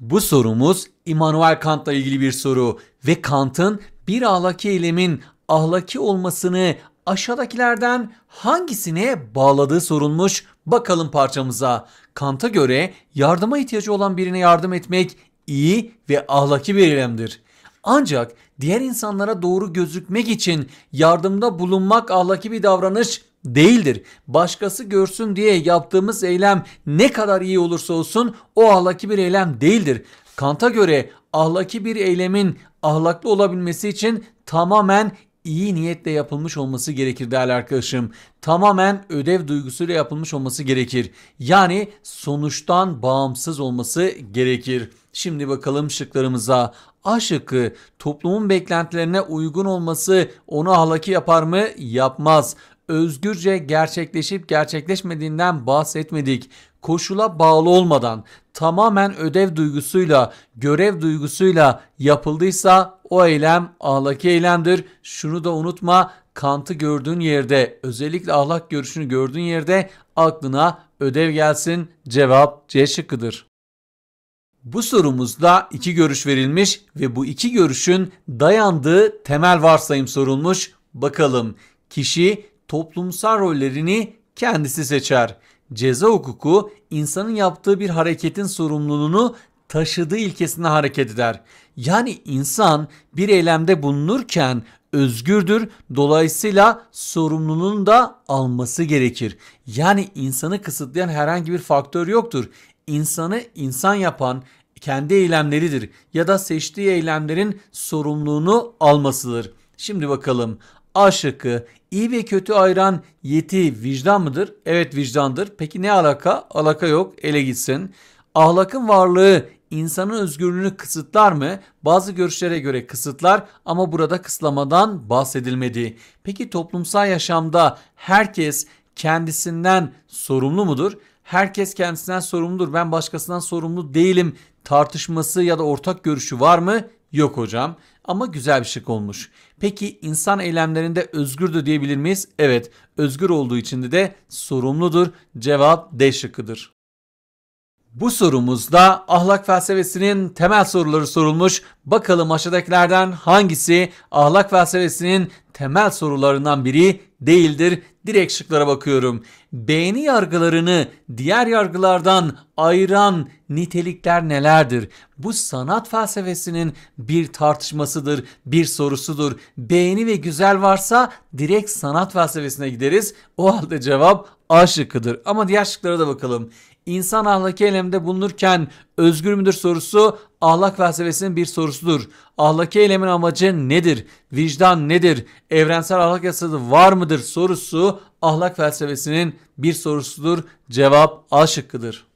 Bu sorumuz Immanuel Kant'la ilgili bir soru ve Kant'ın bir ahlaki eylemin ahlaki olmasını aşağıdakilerden hangisine bağladığı sorulmuş. Bakalım parçamıza. Kant'a göre yardıma ihtiyacı olan birine yardım etmek iyi ve ahlaki bir eylemdir. Ancak diğer insanlara doğru gözükmek için yardımda bulunmak ahlaki bir davranış değildir. Başkası görsün diye yaptığımız eylem ne kadar iyi olursa olsun o ahlaki bir eylem değildir. Kant'a göre ahlaki bir eylemin ahlaklı olabilmesi için tamamen iyi niyetle yapılmış olması gerekir değerli arkadaşım. Tamamen ödev duygusuyla yapılmış olması gerekir. Yani sonuçtan bağımsız olması gerekir. Şimdi bakalım şıklarımıza. A şıkkı toplumun beklentilerine uygun olması onu ahlaki yapar mı? Yapmaz özgürce gerçekleşip gerçekleşmediğinden bahsetmedik. Koşula bağlı olmadan tamamen ödev duygusuyla, görev duygusuyla yapıldıysa o eylem ahlaki eylemdir. Şunu da unutma Kant'ı gördüğün yerde özellikle ahlak görüşünü gördüğün yerde aklına ödev gelsin cevap C şıkkıdır. Bu sorumuzda iki görüş verilmiş ve bu iki görüşün dayandığı temel varsayım sorulmuş. Bakalım kişi toplumsal rollerini kendisi seçer. Ceza hukuku insanın yaptığı bir hareketin sorumluluğunu taşıdığı ilkesine hareket eder. Yani insan bir eylemde bulunurken özgürdür. Dolayısıyla sorumluluğunu da alması gerekir. Yani insanı kısıtlayan herhangi bir faktör yoktur. İnsanı insan yapan kendi eylemleridir ya da seçtiği eylemlerin sorumluluğunu almasıdır. Şimdi bakalım A şıkkı iyi ve kötü ayıran yeti vicdan mıdır? Evet vicdandır. Peki ne alaka? Alaka yok ele gitsin. Ahlakın varlığı insanın özgürlüğünü kısıtlar mı? Bazı görüşlere göre kısıtlar ama burada kısıtlamadan bahsedilmedi. Peki toplumsal yaşamda herkes kendisinden sorumlu mudur? Herkes kendisinden sorumludur. Ben başkasından sorumlu değilim tartışması ya da ortak görüşü var mı? Yok hocam ama güzel bir şey olmuş. Peki insan eylemlerinde özgürdü diyebilir miyiz? Evet özgür olduğu için de sorumludur. Cevap D şıkkıdır. Bu sorumuzda ahlak felsefesinin temel soruları sorulmuş. Bakalım aşağıdakilerden hangisi ahlak felsefesinin temel sorularından biri değildir. Direkt şıklara bakıyorum. Beğeni yargılarını diğer yargılardan ayıran nitelikler nelerdir? Bu sanat felsefesinin bir tartışmasıdır, bir sorusudur. Beğeni ve güzel varsa direkt sanat felsefesine gideriz. O halde cevap A şıkkıdır. Ama diğer şıklara da bakalım. İnsan ahlaki eylemde bulunurken özgür müdür sorusu ahlak felsefesinin bir sorusudur. Ahlaki eylemin amacı nedir? Vicdan nedir? Evrensel ahlak yasası var mıdır sorusu ahlak felsefesinin bir sorusudur. Cevap A şıkkıdır.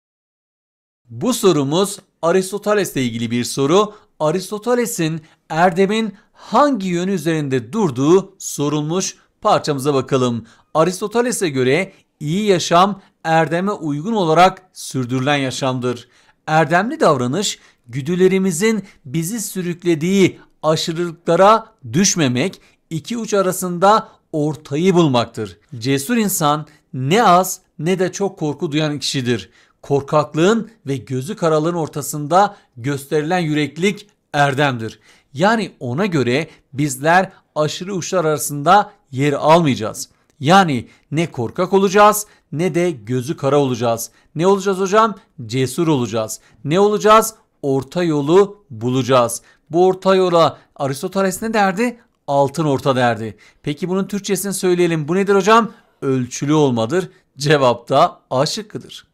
Bu sorumuz Aristoteles'le ilgili bir soru. Aristoteles'in erdemin hangi yönü üzerinde durduğu sorulmuş parçamıza bakalım. Aristoteles'e göre iyi yaşam erdeme uygun olarak sürdürülen yaşamdır. Erdemli davranış güdülerimizin bizi sürüklediği aşırılıklara düşmemek, iki uç arasında ortayı bulmaktır. Cesur insan ne az ne de çok korku duyan kişidir. Korkaklığın ve gözü karalığın ortasında gösterilen yüreklik erdemdir. Yani ona göre bizler aşırı uçlar arasında yer almayacağız. Yani ne korkak olacağız ne de gözü kara olacağız. Ne olacağız hocam? Cesur olacağız. Ne olacağız? Orta yolu bulacağız. Bu orta yola Aristoteles ne derdi? Altın orta derdi. Peki bunun Türkçesini söyleyelim. Bu nedir hocam? Ölçülü olmadır. Cevap da A şıkkıdır.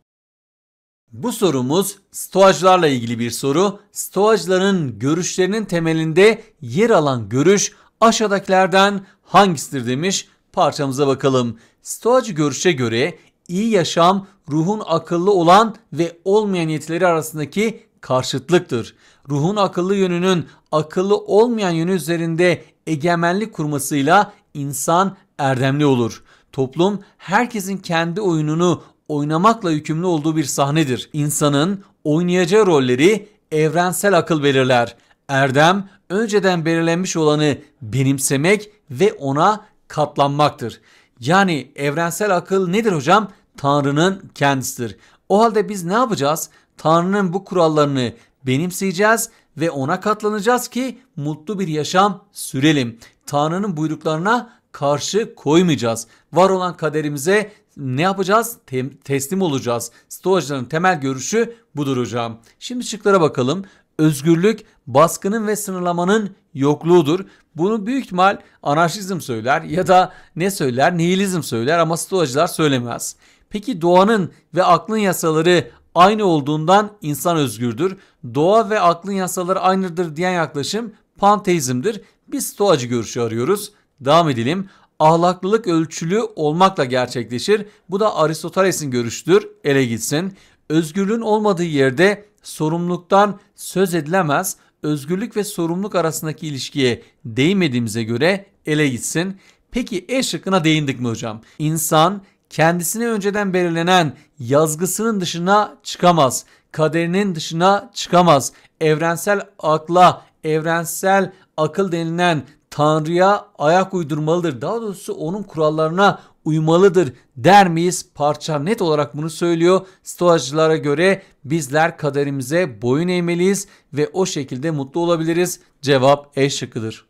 Bu sorumuz stoacılarla ilgili bir soru. Stoacıların görüşlerinin temelinde yer alan görüş aşağıdakilerden hangisidir demiş. Parçamıza bakalım. Stoacı görüşe göre iyi yaşam ruhun akıllı olan ve olmayan yetileri arasındaki karşıtlıktır. Ruhun akıllı yönünün akıllı olmayan yönü üzerinde egemenlik kurmasıyla insan erdemli olur. Toplum herkesin kendi oyununu oynamakla yükümlü olduğu bir sahnedir. İnsanın oynayacağı rolleri evrensel akıl belirler. Erdem önceden belirlenmiş olanı benimsemek ve ona katlanmaktır. Yani evrensel akıl nedir hocam? Tanrı'nın kendisidir. O halde biz ne yapacağız? Tanrı'nın bu kurallarını benimseyeceğiz ve ona katlanacağız ki mutlu bir yaşam sürelim. Tanrı'nın buyruklarına karşı koymayacağız. Var olan kaderimize ne yapacağız? teslim olacağız. Stoacıların temel görüşü budur hocam. Şimdi şıklara bakalım özgürlük baskının ve sınırlamanın yokluğudur. Bunu büyük ihtimal anarşizm söyler ya da ne söyler? Nihilizm söyler ama stoacılar söylemez. Peki doğanın ve aklın yasaları aynı olduğundan insan özgürdür. Doğa ve aklın yasaları aynıdır diyen yaklaşım panteizmdir. Biz stoacı görüşü arıyoruz. Devam edelim. Ahlaklılık ölçülü olmakla gerçekleşir. Bu da Aristoteles'in görüştür. Ele gitsin. Özgürlüğün olmadığı yerde sorumluluktan söz edilemez. Özgürlük ve sorumluluk arasındaki ilişkiye değmediğimize göre ele gitsin. Peki E şıkkına değindik mi hocam? İnsan kendisine önceden belirlenen yazgısının dışına çıkamaz. Kaderinin dışına çıkamaz. Evrensel akla, evrensel akıl denilen Tanrı'ya ayak uydurmalıdır. Daha doğrusu onun kurallarına uymalıdır der miyiz? Parça net olarak bunu söylüyor. Stoacılara göre bizler kaderimize boyun eğmeliyiz ve o şekilde mutlu olabiliriz. Cevap E şıkkıdır.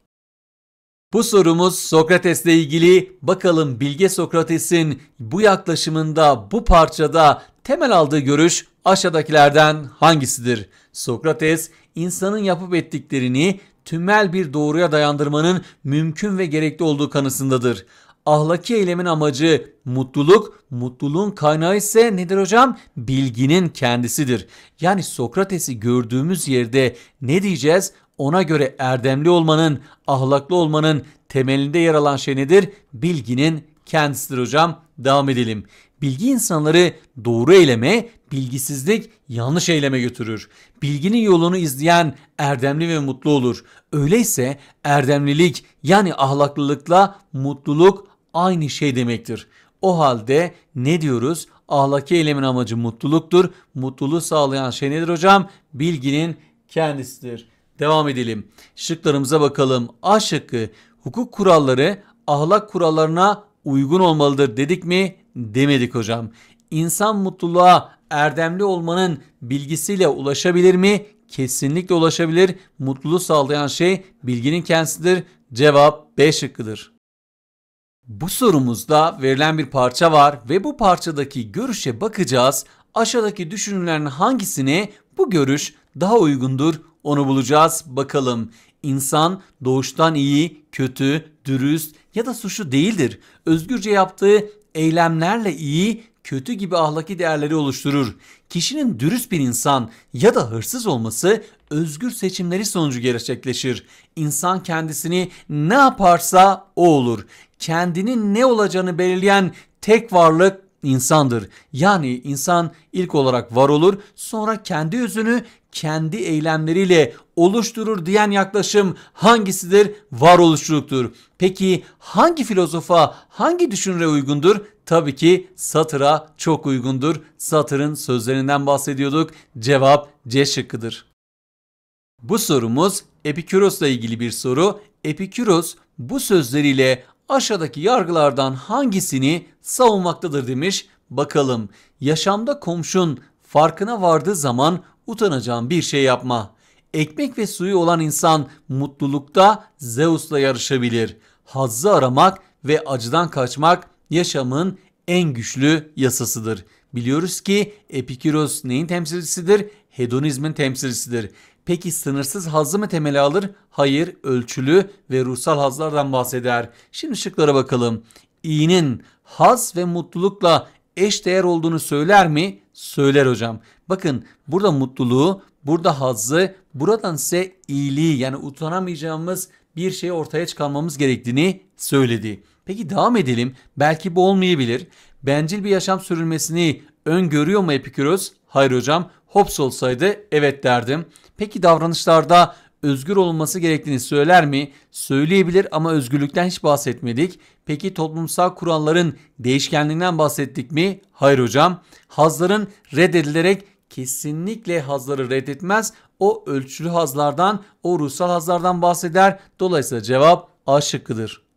Bu sorumuz Sokrates'le ilgili. Bakalım Bilge Sokrates'in bu yaklaşımında bu parçada temel aldığı görüş aşağıdakilerden hangisidir? Sokrates insanın yapıp ettiklerini tümel bir doğruya dayandırmanın mümkün ve gerekli olduğu kanısındadır ahlaki eylemin amacı mutluluk, mutluluğun kaynağı ise nedir hocam? Bilginin kendisidir. Yani Sokrates'i gördüğümüz yerde ne diyeceğiz? Ona göre erdemli olmanın, ahlaklı olmanın temelinde yer alan şey nedir? Bilginin kendisidir hocam. Devam edelim. Bilgi insanları doğru eyleme, bilgisizlik yanlış eyleme götürür. Bilginin yolunu izleyen erdemli ve mutlu olur. Öyleyse erdemlilik yani ahlaklılıkla mutluluk, aynı şey demektir. O halde ne diyoruz? Ahlaki eylemin amacı mutluluktur. Mutluluğu sağlayan şey nedir hocam? Bilginin kendisidir. Devam edelim. Şıklarımıza bakalım. A şıkkı hukuk kuralları ahlak kurallarına uygun olmalıdır dedik mi? Demedik hocam. İnsan mutluluğa erdemli olmanın bilgisiyle ulaşabilir mi? Kesinlikle ulaşabilir. Mutluluğu sağlayan şey bilginin kendisidir. Cevap B şıkkıdır. Bu sorumuzda verilen bir parça var ve bu parçadaki görüşe bakacağız. Aşağıdaki düşünülen hangisine bu görüş daha uygundur onu bulacağız. Bakalım İnsan doğuştan iyi, kötü, dürüst ya da suçlu değildir. Özgürce yaptığı eylemlerle iyi, kötü gibi ahlaki değerleri oluşturur. Kişinin dürüst bir insan ya da hırsız olması özgür seçimleri sonucu gerçekleşir. İnsan kendisini ne yaparsa o olur kendinin ne olacağını belirleyen tek varlık insandır. Yani insan ilk olarak var olur, sonra kendi yüzünü kendi eylemleriyle oluşturur diyen yaklaşım hangisidir? Varoluşçuluktur. Peki hangi filozofa, hangi düşünüre uygundur? Tabii ki Satır'a çok uygundur. Satır'ın sözlerinden bahsediyorduk. Cevap C şıkkıdır. Bu sorumuz Epikuros'la ilgili bir soru. Epikuros bu sözleriyle aşağıdaki yargılardan hangisini savunmaktadır demiş. Bakalım yaşamda komşun farkına vardığı zaman utanacağın bir şey yapma. Ekmek ve suyu olan insan mutlulukta Zeus'la yarışabilir. Hazzı aramak ve acıdan kaçmak yaşamın en güçlü yasasıdır. Biliyoruz ki Epikuros neyin temsilcisidir? Hedonizmin temsilcisidir. Peki sınırsız hazzı mı temeli alır? Hayır, ölçülü ve ruhsal hazlardan bahseder. Şimdi şıklara bakalım. İyinin haz ve mutlulukla eş değer olduğunu söyler mi? Söyler hocam. Bakın burada mutluluğu, burada hazzı, buradan ise iyiliği yani utanamayacağımız bir şey ortaya çıkarmamız gerektiğini söyledi. Peki devam edelim. Belki bu olmayabilir. Bencil bir yaşam sürülmesini öngörüyor mu Epikuros? Hayır hocam. Hobbes olsaydı evet derdim. Peki davranışlarda özgür olması gerektiğini söyler mi? Söyleyebilir ama özgürlükten hiç bahsetmedik. Peki toplumsal kuralların değişkenliğinden bahsettik mi? Hayır hocam. Hazların reddedilerek kesinlikle hazları reddetmez. O ölçülü hazlardan, o ruhsal hazlardan bahseder. Dolayısıyla cevap A şıkkıdır.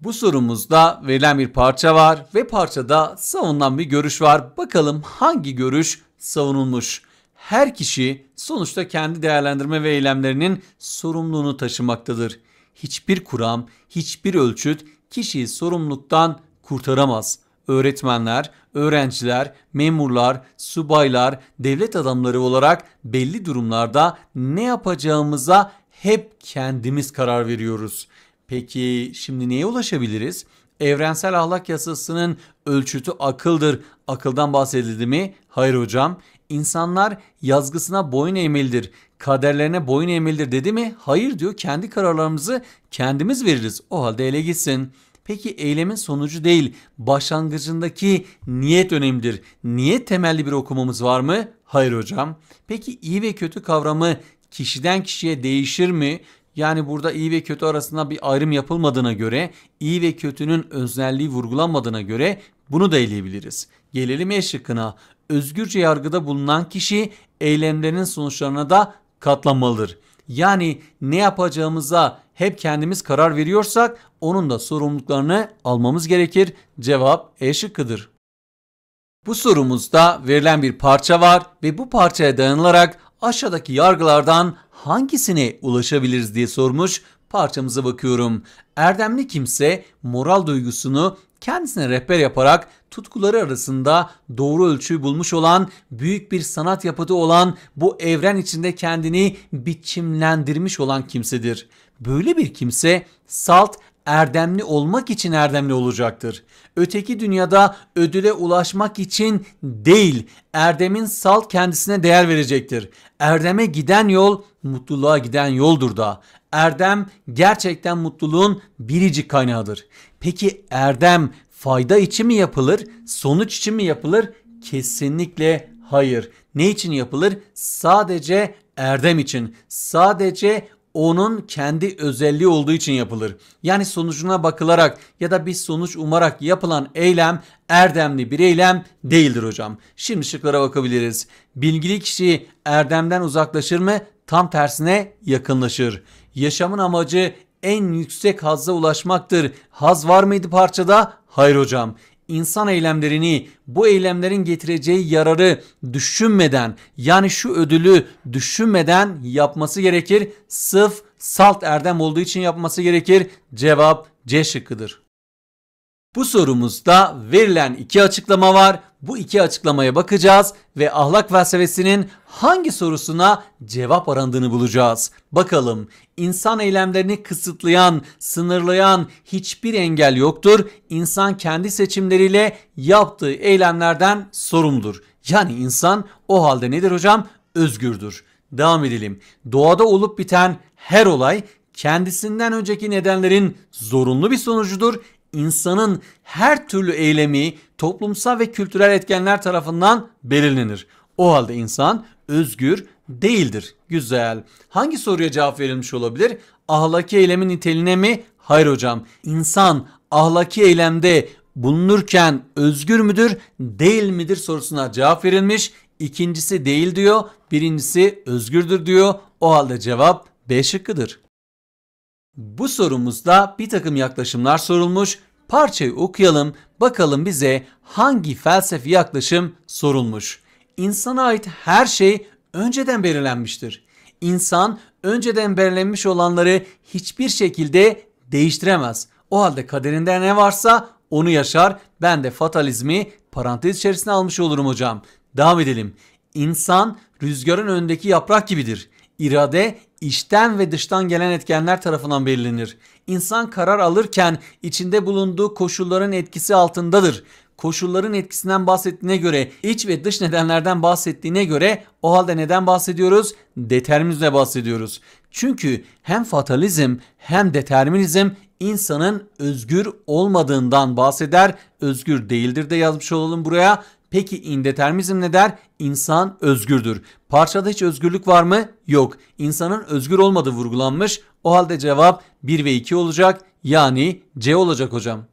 Bu sorumuzda verilen bir parça var ve parçada savunulan bir görüş var. Bakalım hangi görüş savunulmuş? Her kişi sonuçta kendi değerlendirme ve eylemlerinin sorumluluğunu taşımaktadır. Hiçbir kuram, hiçbir ölçüt kişiyi sorumluluktan kurtaramaz. Öğretmenler, öğrenciler, memurlar, subaylar, devlet adamları olarak belli durumlarda ne yapacağımıza hep kendimiz karar veriyoruz. Peki şimdi neye ulaşabiliriz? Evrensel ahlak yasasının ölçütü akıldır. Akıldan bahsedildi mi? Hayır hocam. İnsanlar yazgısına boyun eğmelidir. Kaderlerine boyun eğmelidir dedi mi? Hayır diyor. Kendi kararlarımızı kendimiz veririz. O halde ele gitsin. Peki eylemin sonucu değil, başlangıcındaki niyet önemlidir. Niyet temelli bir okumamız var mı? Hayır hocam. Peki iyi ve kötü kavramı kişiden kişiye değişir mi? Yani burada iyi ve kötü arasında bir ayrım yapılmadığına göre, iyi ve kötünün özelliği vurgulanmadığına göre bunu da eleyebiliriz. Gelelim E şıkkına. Özgürce yargıda bulunan kişi eylemlerinin sonuçlarına da katlanmalıdır. Yani ne yapacağımıza hep kendimiz karar veriyorsak onun da sorumluluklarını almamız gerekir. Cevap E şıkkıdır. Bu sorumuzda verilen bir parça var ve bu parçaya dayanılarak aşağıdaki yargılardan hangisine ulaşabiliriz diye sormuş parçamıza bakıyorum. Erdemli kimse moral duygusunu kendisine rehber yaparak tutkuları arasında doğru ölçüyü bulmuş olan, büyük bir sanat yapıtı olan, bu evren içinde kendini biçimlendirmiş olan kimsedir. Böyle bir kimse salt erdemli olmak için erdemli olacaktır. Öteki dünyada ödüle ulaşmak için değil, erdemin salt kendisine değer verecektir. Erdeme giden yol mutluluğa giden yoldur da. Erdem gerçekten mutluluğun biricik kaynağıdır. Peki erdem fayda için mi yapılır, sonuç için mi yapılır? Kesinlikle hayır. Ne için yapılır? Sadece erdem için. Sadece onun kendi özelliği olduğu için yapılır. Yani sonucuna bakılarak ya da bir sonuç umarak yapılan eylem erdemli bir eylem değildir hocam. Şimdi şıklara bakabiliriz. Bilgili kişi erdemden uzaklaşır mı? tam tersine yakınlaşır. Yaşamın amacı en yüksek hazza ulaşmaktır. Haz var mıydı parçada? Hayır hocam. İnsan eylemlerini, bu eylemlerin getireceği yararı düşünmeden, yani şu ödülü düşünmeden yapması gerekir. Sıf salt erdem olduğu için yapması gerekir. Cevap C şıkkıdır. Bu sorumuzda verilen iki açıklama var. Bu iki açıklamaya bakacağız ve ahlak felsefesinin hangi sorusuna cevap arandığını bulacağız. Bakalım insan eylemlerini kısıtlayan, sınırlayan hiçbir engel yoktur. İnsan kendi seçimleriyle yaptığı eylemlerden sorumludur. Yani insan o halde nedir hocam? Özgürdür. Devam edelim. Doğada olup biten her olay kendisinden önceki nedenlerin zorunlu bir sonucudur insanın her türlü eylemi toplumsal ve kültürel etkenler tarafından belirlenir. O halde insan özgür değildir. Güzel. Hangi soruya cevap verilmiş olabilir? Ahlaki eylemin niteliğine mi? Hayır hocam. İnsan ahlaki eylemde bulunurken özgür müdür, değil midir sorusuna cevap verilmiş. İkincisi değil diyor, birincisi özgürdür diyor. O halde cevap B şıkkıdır. Bu sorumuzda bir takım yaklaşımlar sorulmuş. Parçayı okuyalım bakalım bize hangi felsefi yaklaşım sorulmuş. İnsana ait her şey önceden belirlenmiştir. İnsan önceden belirlenmiş olanları hiçbir şekilde değiştiremez. O halde kaderinde ne varsa onu yaşar. Ben de fatalizmi parantez içerisine almış olurum hocam. Devam edelim. İnsan rüzgarın öndeki yaprak gibidir. İrade İçten ve dıştan gelen etkenler tarafından belirlenir. İnsan karar alırken içinde bulunduğu koşulların etkisi altındadır. Koşulların etkisinden bahsettiğine göre, iç ve dış nedenlerden bahsettiğine göre o halde neden bahsediyoruz? Determinizmle bahsediyoruz. Çünkü hem fatalizm hem determinizm insanın özgür olmadığından bahseder. Özgür değildir de yazmış olalım buraya. Peki indeterminizm ne der? İnsan özgürdür. Parçada hiç özgürlük var mı? Yok. İnsanın özgür olmadığı vurgulanmış. O halde cevap 1 ve 2 olacak. Yani C olacak hocam.